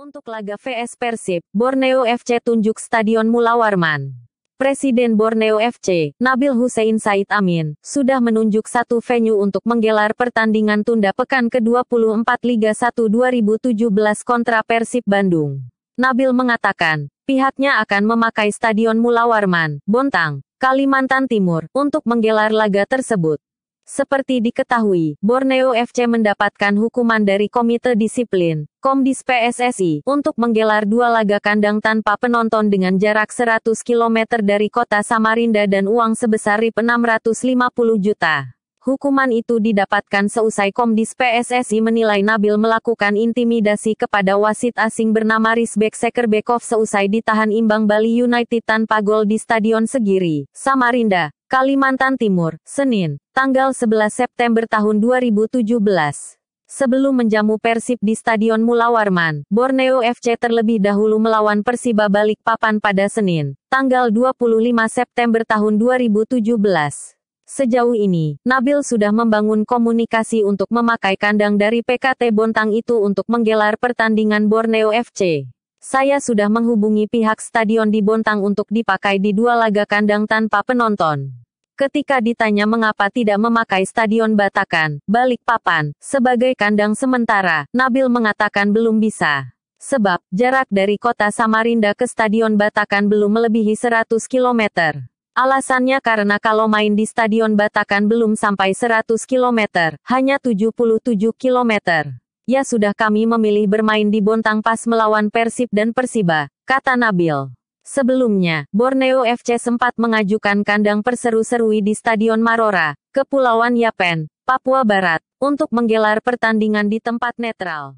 Untuk laga VS Persib, Borneo FC tunjuk Stadion Mula Warman. Presiden Borneo FC, Nabil Hussein Said Amin, sudah menunjuk satu venue untuk menggelar pertandingan tunda pekan ke-24 Liga 1 2017 kontra Persib Bandung. Nabil mengatakan, pihaknya akan memakai Stadion Mula Warman, Bontang, Kalimantan Timur, untuk menggelar laga tersebut. Seperti diketahui, Borneo FC mendapatkan hukuman dari Komite Disiplin, Komdis PSSI, untuk menggelar dua laga kandang tanpa penonton dengan jarak 100 km dari kota Samarinda dan uang sebesar Rp650 juta. Hukuman itu didapatkan seusai Komdis PSSI menilai Nabil melakukan intimidasi kepada wasit asing bernama Rizbek Sekerbekov seusai ditahan imbang Bali United tanpa gol di Stadion Segiri, Samarinda, Kalimantan Timur, Senin, tanggal 11 September tahun 2017 sebelum menjamu Persib di Stadion Mula Warman, Borneo FC terlebih dahulu melawan Persiba Balikpapan pada Senin, tanggal 25 September tahun 2017. Sejauh ini, Nabil sudah membangun komunikasi untuk memakai kandang dari PKT Bontang itu untuk menggelar pertandingan Borneo FC. Saya sudah menghubungi pihak stadion di Bontang untuk dipakai di dua laga kandang tanpa penonton. Ketika ditanya mengapa tidak memakai stadion Batakan, Balikpapan, sebagai kandang sementara, Nabil mengatakan belum bisa. Sebab, jarak dari kota Samarinda ke stadion Batakan belum melebihi 100 km. Alasannya karena kalau main di Stadion Batakan belum sampai 100 km, hanya 77 km. Ya sudah kami memilih bermain di Bontang pas melawan Persib dan Persiba, kata Nabil. Sebelumnya, Borneo FC sempat mengajukan kandang perseru-serui di Stadion Marora, Kepulauan Yapen, Papua Barat, untuk menggelar pertandingan di tempat netral.